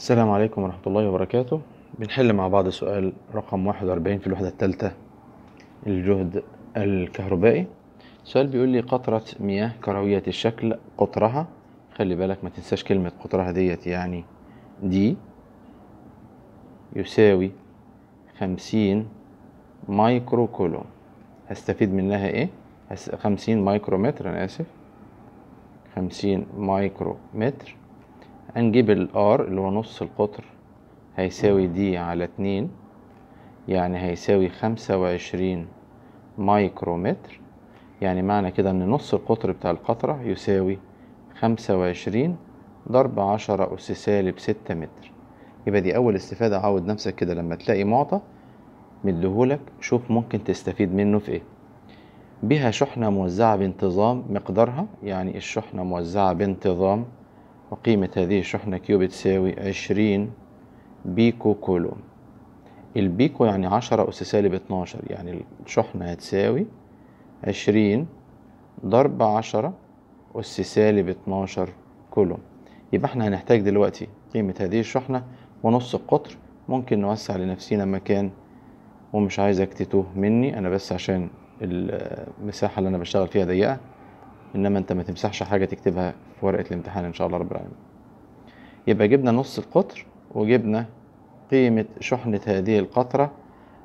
السلام عليكم ورحمة الله وبركاته بنحل مع بعض سؤال رقم 41 في الوحدة الثالثة الجهد الكهربائي سؤال بيقول لي قطرة مياه كروية الشكل قطرها خلي بالك ما تنساش كلمة قطرها ديت يعني دي يساوي 50 مايكرو كولوم هستفيد منها ايه؟ 50 مايكرو متر انا اسف 50 مايكرو متر هنجيب R اللي هو نص القطر هيساوي دي على اتنين يعني هيساوي خمسة وعشرين مايكرومتر يعني معنى كده ان نص القطر بتاع القطرة يساوي خمسة وعشرين ضرب عشرة أس سالب ستة متر يبقى دي أول استفادة عود نفسك كده لما تلاقي معطى مديهولك شوف ممكن تستفيد منه في ايه بها شحنة موزعة بانتظام مقدارها يعني الشحنة موزعة بانتظام وقيمة هذه الشحنة كيو بتساوي عشرين بيكو كولوم البيكو يعني عشرة أس سالب اتناشر يعني الشحنة هتساوي عشرين ضرب عشرة أس سالب اتناشر كولوم يبقى احنا هنحتاج دلوقتي قيمة هذه الشحنة ونص القطر ممكن نوسع لنفسينا مكان ومش عايزك تتوه مني أنا بس عشان المساحة اللي أنا بشتغل فيها ضيقة انما انت ما تمسحش حاجه تكتبها في ورقه الامتحان ان شاء الله رب العالمين يبقى جبنا نص القطر وجبنا قيمه شحنه هذه القطره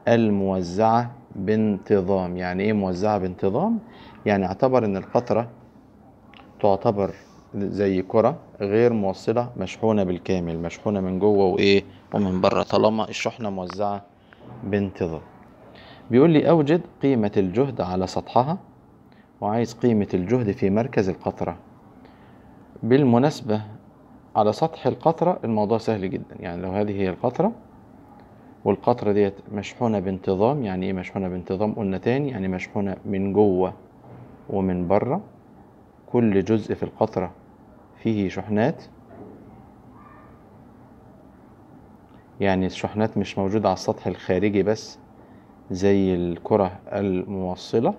الموزعه بانتظام يعني ايه موزعه بانتظام يعني اعتبر ان القطره تعتبر زي كرة غير موصلة مشحونة بالكامل مشحونة من جوه وإيه ومن بره طالما الشحنة موزعة بانتظام بيقول لي أوجد قيمة الجهد على سطحها وعايز قيمة الجهد في مركز القطرة بالمناسبة على سطح القطرة الموضوع سهل جدا يعني لو هذه هي القطرة والقطرة ديت مشحونة بانتظام يعني ايه مشحونة بانتظام قلنا تاني يعني مشحونة من جوه ومن بره كل جزء في القطرة فيه شحنات يعني الشحنات مش موجودة على السطح الخارجي بس زي الكرة الموصلة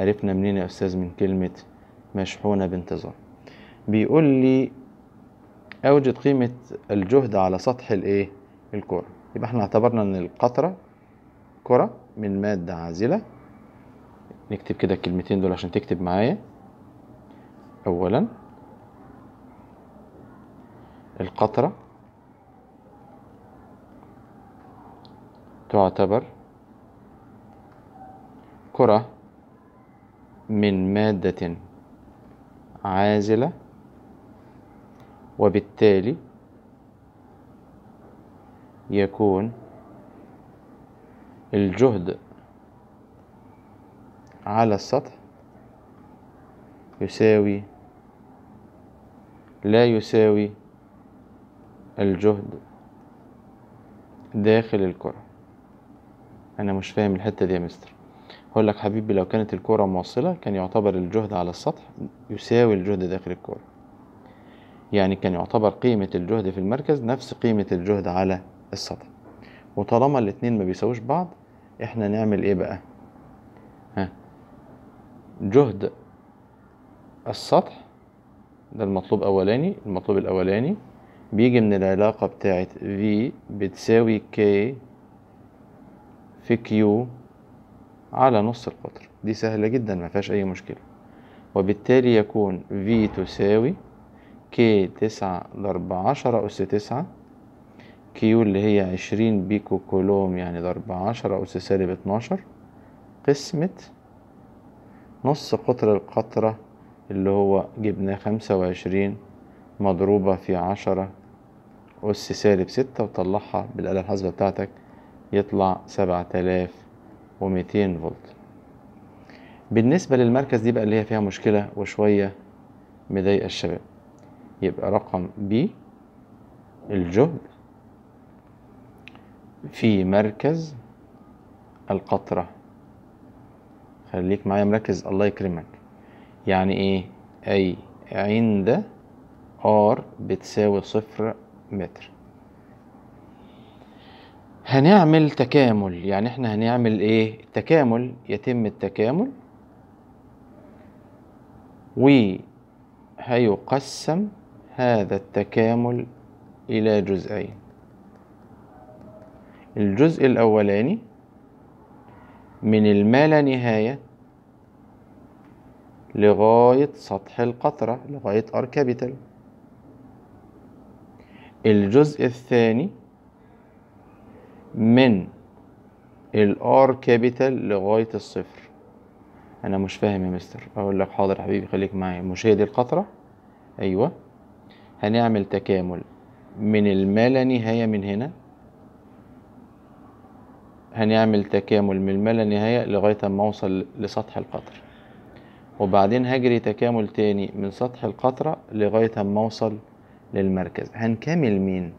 عرفنا منين يا أستاذ من كلمة مشحونة بانتظام بيقول لي أوجد قيمة الجهد على سطح الإيه الكرة يبقى احنا اعتبرنا إن القطرة كرة من مادة عازلة نكتب كده الكلمتين دول عشان تكتب معايا أولا القطرة تعتبر كرة من مادة عازلة وبالتالي يكون الجهد على السطح يساوي لا يساوي الجهد داخل الكرة أنا مش فاهم الحتة دي يا مستر هقول لك حبيبي لو كانت الكرة موصلة كان يعتبر الجهد على السطح يساوي الجهد داخل الكرة يعني كان يعتبر قيمة الجهد في المركز نفس قيمة الجهد على السطح وطالما الاتنين ما بيساووش بعض احنا نعمل ايه بقى ها جهد السطح ده المطلوب اولاني المطلوب الاولاني بيجي من العلاقة بتاعت V بتساوي K في Q على نص القطر دي سهلة جدا ما فيهاش أي مشكلة وبالتالي يكون V تساوي K تسعة ضرب عشرة أس تسعة Q اللي هي عشرين بيكو كولوم يعني ضرب عشرة أس سالب اتناشر قسمة نص قطر القطرة اللي هو جبناه خمسة وعشرين مضروبة في عشرة أس سالب ستة وطلعها بالآلة الحاسبة بتاعتك يطلع سبعة آلاف و200 فولت بالنسبة للمركز دي بقى اللي هي فيها مشكلة وشوية مضايقة الشباب يبقى رقم ب الجهد في مركز القطرة خليك معايا مركز الله يكرمك يعني ايه اي عند ار بتساوي صفر متر هنعمل تكامل يعني احنا هنعمل ايه التكامل يتم التكامل وهيقسم هذا التكامل الى جزئين الجزء الاولاني من الما نهاية لغاية سطح القطرة لغاية R كابيتال الجزء الثاني من الار كابيتال لغايه الصفر انا مش فاهم يا مستر اقول لك حاضر يا حبيبي خليك معايا مش هي دي القطره ايوه هنعمل تكامل من الما لا نهايه من هنا هنعمل تكامل من الما لا نهايه لغايه ما اوصل لسطح القطر وبعدين هجري تكامل تاني من سطح القطره لغايه ما اوصل للمركز هنكمل مين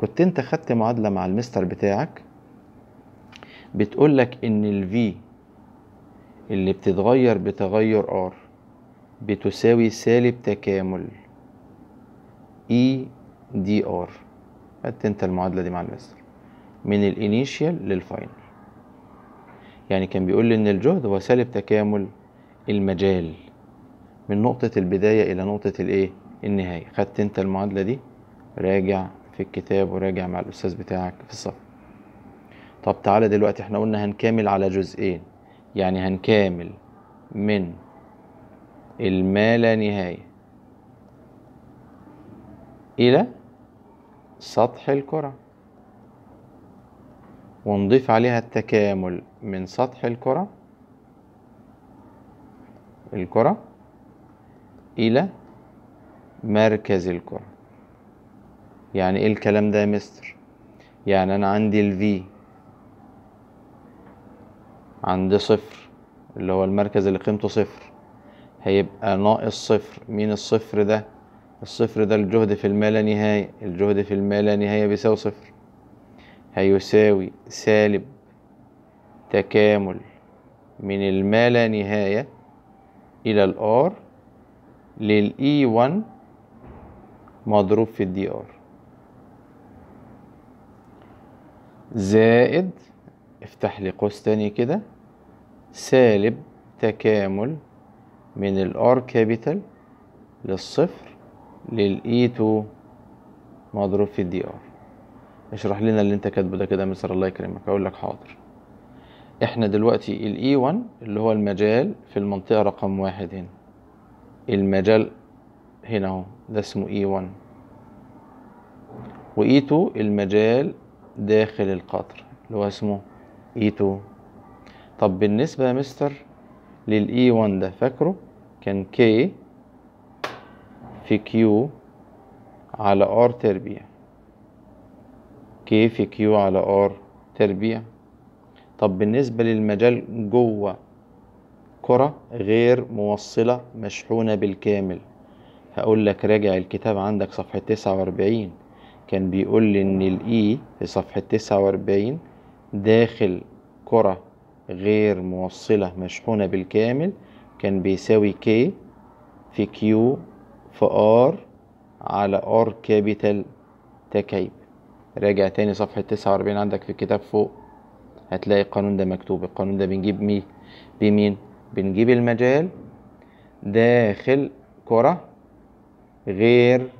كنت انت خدت معادله مع المستر بتاعك بتقول لك ان الفي اللي بتتغير بتغير ار بتساوي سالب تكامل اي دي ار خدت انت المعادله دي مع المستر من الانيشيال للفاينل يعني كان بيقول لي ان الجهد هو سالب تكامل المجال من نقطة البداية إلى نقطة الإيه؟ النهاية، خدت أنت المعادلة دي؟ راجع في الكتاب وراجع مع الأستاذ بتاعك في الصف طب تعالى دلوقتي احنا قلنا هنكامل على جزئين يعني هنكامل من الما لا نهاية إلى سطح الكرة ونضيف عليها التكامل من سطح الكرة الكرة إلى مركز الكرة يعني ايه الكلام ده يا مستر يعني انا عندي الفي عند صفر اللي هو المركز اللي قيمته صفر هيبقى ناقص صفر مين الصفر ده الصفر ده الجهد في الما نهاية الجهد في الما نهاية بيساوي صفر هيساوي سالب تكامل من الما نهاية إلى الآر للإي 1 e مضروب في الدي آر زائد افتح لي قوس تاني كده سالب تكامل من الار كابيتال للصفر للاي 2 e مضروب في الدي ار اشرح لنا اللي انت كاتبه ده كده مستر الله يكرمك اقول لك حاضر احنا دلوقتي الاي 1 e اللي هو المجال في المنطقه رقم واحد هنا المجال هنا اهو ده اسمه اي 1 واي 2 المجال داخل القطر اللي هو اسمه E2 طب بالنسبة يا مستر للإي 1 e ده فاكره كان K في Q على R تربيع K في Q على R تربيع طب بالنسبة للمجال جوه كرة غير موصلة مشحونة بالكامل هقول لك راجع الكتاب عندك صفحة 49 كان بيقول لي ان الاي e في صفحة 49 داخل كرة غير موصلة مشحونة بالكامل كان بيساوي كي في كيو في ار على ار كابيتال تكعيب راجع تاني صفحة 49 عندك في الكتاب فوق هتلاقي القانون ده مكتوب القانون ده بنجيب مي بمين بنجيب المجال داخل كرة غير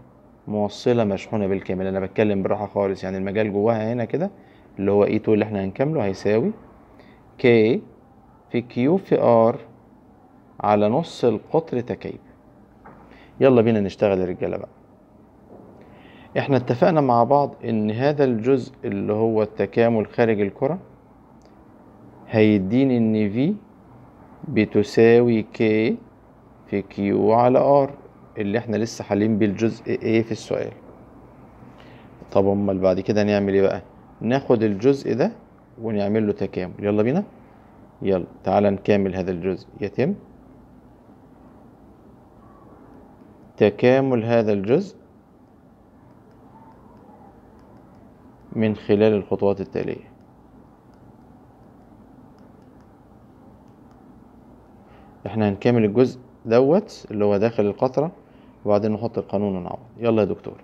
موصله مشحونه بالكامل انا بتكلم براحه خالص يعني المجال جواها هنا كده اللي هو اي e 2 اللي احنا هنكمله هيساوي كي في كيو في ار على نص القطر تكيب يلا بينا نشتغل يا رجاله بقى احنا اتفقنا مع بعض ان هذا الجزء اللي هو التكامل خارج الكره هيديني ان في بتساوي كي في كيو على ار اللي احنا لسه حالين بيه الجزء ايه في السؤال طب امال بعد كده نعمل ايه بقى ناخد الجزء ده ونعمل له تكامل يلا بينا يلا تعالى نكامل هذا الجزء يتم تكامل هذا الجزء من خلال الخطوات التالية احنا هنكمل الجزء دوت اللي هو داخل القطرة وبعدين نحط القانون ونعوض يلا يا دكتور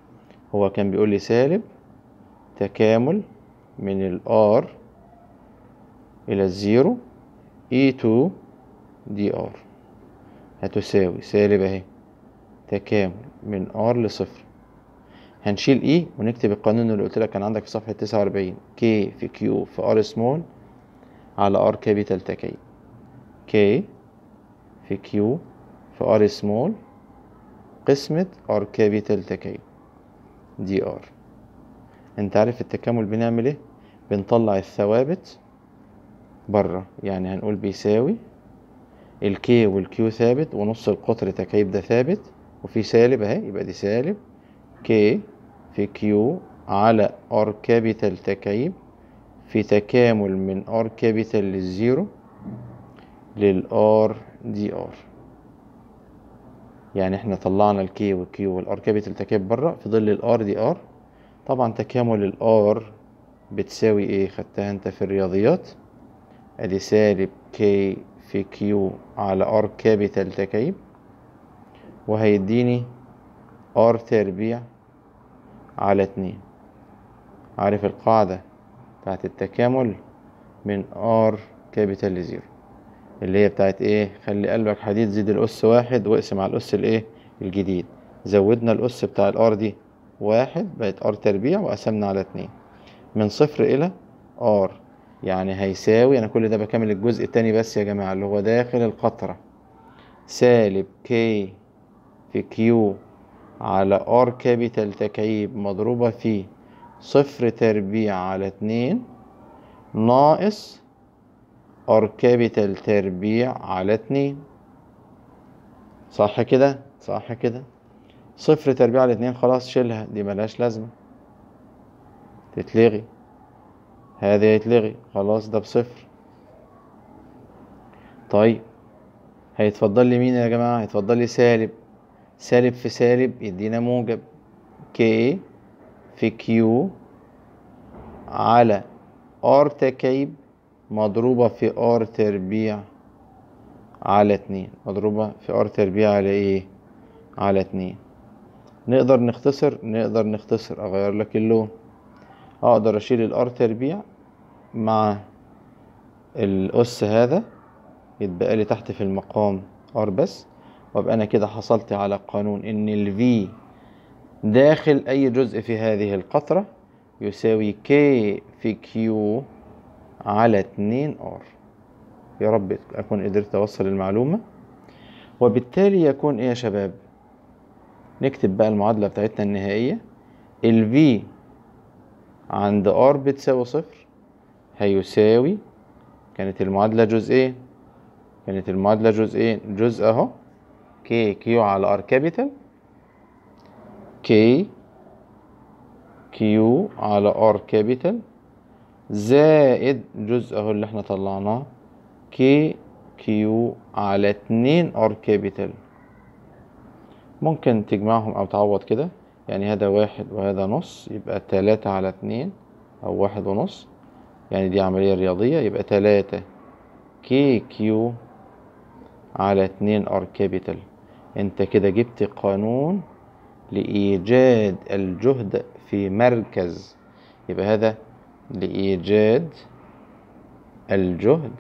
هو كان بيقول لي سالب تكامل من الار الى الزيرو اي تو دي ار هتساوي سالب اهي تكامل من ار لصفر هنشيل اي e ونكتب القانون اللي قلت لك كان عندك في صفحه 49 كي في كيو في ار سمول على ار كابيتال تكي كي في كيو في ار سمول قسمة R كابيتال تكاين دي R انت عارف التكامل بنعمل ايه بنطلع الثوابت بره يعني هنقول بيساوي الكي والكيو ثابت ونص القطر تكيب ده ثابت وفي سالب اهي يبقى دي سالب كي في كيو على ار كابيتال تكيب في تكامل من ار كابيتال للزيرو للار دي ار يعني احنا طلعنا الكي والكيو والار كابيتال بتلتكب بره في ظل الار دي ار طبعا تكامل الار بتساوي ايه خدتها انت في الرياضيات ادي سالب كي في كيو على ار كابيتال تكعيب وهيديني ار تربيع على اتنين عارف القاعدة بتاعت التكامل من ار كابيتال لزيرو اللي هي بتاعت ايه خلي قلبك حديد زيد الاس واحد واقسم على الاس الايه الجديد زودنا الاس بتاع الار دي واحد بقت ار تربيع وقسمنا على اتنين من صفر الى ار يعني هيساوي انا كل ده بكمل الجزء التاني بس يا جماعة اللي هو داخل القطرة سالب كي في كيو على ار كابيتال تكعيب مضروبة في صفر تربيع على اتنين ناقص ار كابيتال تربيع على اتنين صح كده صح كده صفر تربيع على اتنين خلاص شيلها دي ملهاش لازمة تتلغي هذه هيتلغي خلاص ده بصفر طيب هيتفضل لي مين يا جماعة هيتفضل لي سالب سالب في سالب يدينا موجب ك في كيو على ار تكعيب مضروبة في ار تربيع على اتنين مضروبة في ار تربيع على ايه على اتنين نقدر نختصر نقدر نختصر اغير لك اللون اقدر اشيل الار تربيع مع الاس هذا يتبقى لي تحت في المقام ار بس وابقى انا كده حصلت على قانون ان الفي داخل اي جزء في هذه القطرة يساوي كي في كيو على 2 ار يا رب اكون قدرت اوصل المعلومه وبالتالي يكون ايه يا شباب نكتب بقى المعادله بتاعتنا النهائيه ال V عند R بتساوي صفر هيساوي كانت المعادلة جزئين إيه؟ كانت المعادلة جزئين إيه؟ جزء اهو K Q على R كابيتال K Q على R كابيتال زائد الجزء اهو اللي احنا طلعناه كي كيو على اتنين ار كابيتال ممكن تجمعهم او تعوض كده يعني هذا واحد وهذا نص يبقى تلاتة على اتنين او واحد ونص يعني دي عملية رياضية يبقى تلاتة كي كيو على اتنين ار كابيتال انت كده جبت قانون لإيجاد الجهد في مركز يبقى هذا لإيجاد الجهد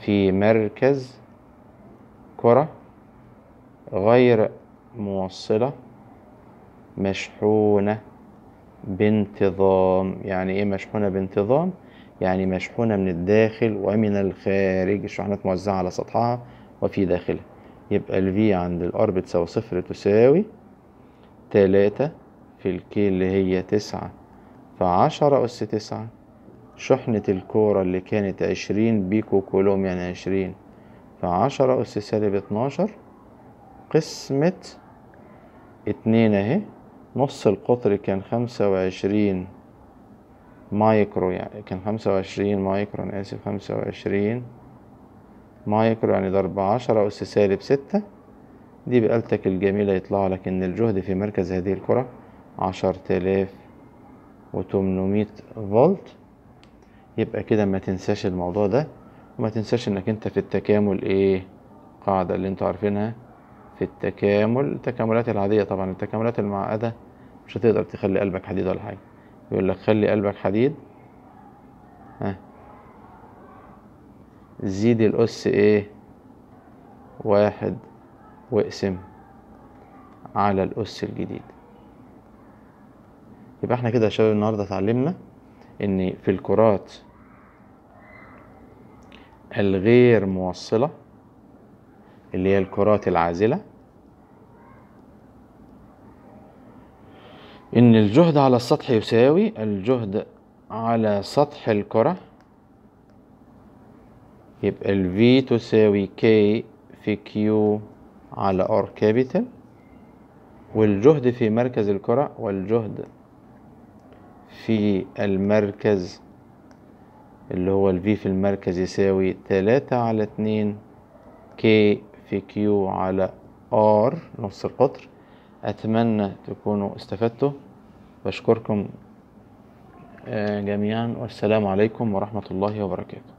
في مركز كرة غير موصلة مشحونة بانتظام يعني ايه مشحونة بانتظام يعني مشحونة من الداخل ومن الخارج الشحنات موزعة على سطحها وفي داخلها يبقى ال V عند الار بتساوي صفر تساوي تلاتة في الكي اللي هي تسعة فعشرة أس تسعة شحنة الكورة اللي كانت عشرين بيكو كولوم يعني عشرين فعشرة أس سالب اتناشر قسمة اتنين اهي نص القطر كان خمسة وعشرين مايكرو يعني كان خمسة وعشرين مايكرو أنا آسف خمسة وعشرين مايكرو يعني ضرب عشرة أس سالب ستة دي بآلتك الجميلة يطلع لك إن الجهد في مركز هذه الكرة عشرة آلاف و800 فولت يبقى كده ما تنساش الموضوع ده وما تنساش انك انت في التكامل ايه قاعدة اللي انتوا عارفينها في التكامل التكاملات العادية طبعا التكاملات المعقدة مش هتقدر تخلي قلبك حديد ولا حاجة يقول لك خلي قلبك حديد ها زيد الأس ايه واحد واقسم على الأس الجديد يبقى احنا كده يا شباب النهارده اتعلمنا ان في الكرات الغير موصله اللي هي الكرات العازله ان الجهد على السطح يساوي الجهد على سطح الكره يبقى ال V تساوي K في Q على R كابيتال والجهد في مركز الكرة والجهد في المركز اللي هو الفي في المركز يساوي تلاتة على اتنين كي في كيو على ار نص القطر أتمنى تكونوا استفدتوا بشكركم آه، جميعا والسلام عليكم ورحمة الله وبركاته